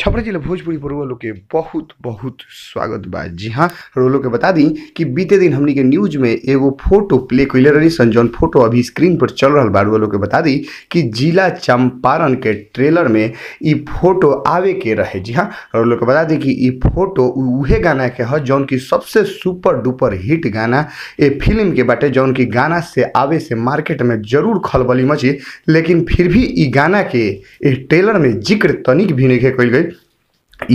छपरा जिला भोजपुरी पर लोग के बहुत बहुत स्वागत बा जी हाँ रोलो के बता दी कि बीते दिन हमने के न्यूज में एगो फोटो प्ले कैले रही सन जौन फोटो अभी स्क्रीन पर चल रहा बा रोलो के बता दी कि जिला चंपारण के ट्रेलर में ई फोटो आवे के रहे जी हाँ रोलो के बता दी कि ई फोटो उहे गाना के है जौन की सबसे सुपर डुपर हिट गाना ए फिल्म के बाटे जौन की गाना से आवे से मार्केट में जरूर खलबली मची लेकिन फिर भी ई गाना के ए ट्रेलर में जिक्र तनिक भी नहीं कैल गई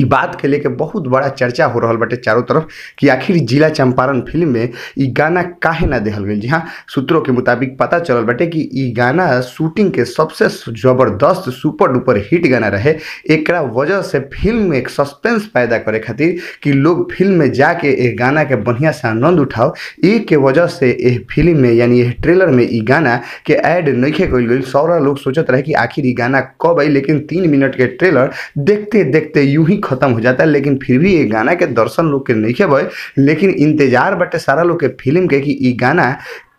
बात के लेके बहुत बड़ा चर्चा हो रहा बटे चारों तरफ कि आखिर जिला चंपारण फिल्म में ई गाना काहे ना दिल गई जी हाँ सूत्रों के मुताबिक पता चलल बटे कि ई गाना शूटिंग के सबसे जबरदस्त सुपर डुपर हिट गाना रहे एक वजह से फिल्म में एक सस्पेंस पैदा करे खातिर कि लोग फिल्म में जाके ये गाना के बढ़िया से आनंद उठाओ ए के वजह से ए फिल्म में यानी ए ट्रेलर में ई गाना के ऐड नहीं कल गई सौरा लोग सोचते रहे कि आखिर ई गाना कब आई लेकिन तीन मिनट के ट्रेलर देखते देखते यूं ही खत्म हो जाता है लेकिन फिर भी ये गाना के दर्शन लोग के नहीं खेब लेकिन इंतजार बटे सारा लोग के फिल्म के कि गाना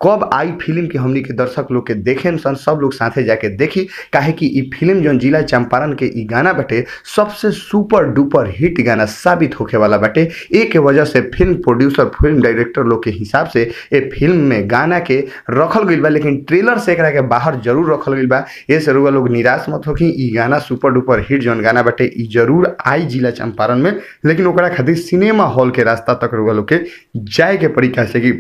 कब आई फिल्म के हमने के दर्शक लोग के देखे सन सब लोग साथे जाके देखी काहे कि ई फिल्म जो जिला चंपारण के ई गाना बटे सबसे सुपर डुपर हिट गाना साबित होके वाला बटे एक के वजह से फिल्म प्रोड्यूसर फिल्म डायरेक्टर लोग के हिसाब से ए फिल्म में गाना के रखल गई बा लेकिन ट्रेलर से एक बाहर जरूर रखल गई बा ए से रुआ लोग निराश मत होखी ई गाना सुपर डुपर हिट जौन गाना बटे ई जरूर आई जिला चंपारण में लेकिन ओकरा खातिर सिनेमा हॉल के रास्ता तक रुआ लोग के जाए के पड़ी कैसे कि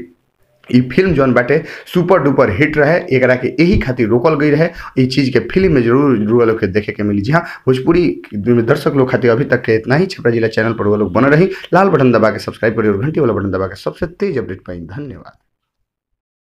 ये फिल्म जोन बाटे सुपर डुपर हिट रहे एक के यही खातिर रोकल गई रहे ई चीज़ के फिल्म में जरूर रुआ लोग के देखे के मिली जी हाँ भोजपुरी दर्शक लोग खातिर अभी तक के इतना ही छपरा जिला चैनल पर वो लोग बने रही लाल बटन दबा के सब्सक्राइब करिए और घंटी वाला बटन दबा के सबसे तेज अपडेट पाई धन्यवाद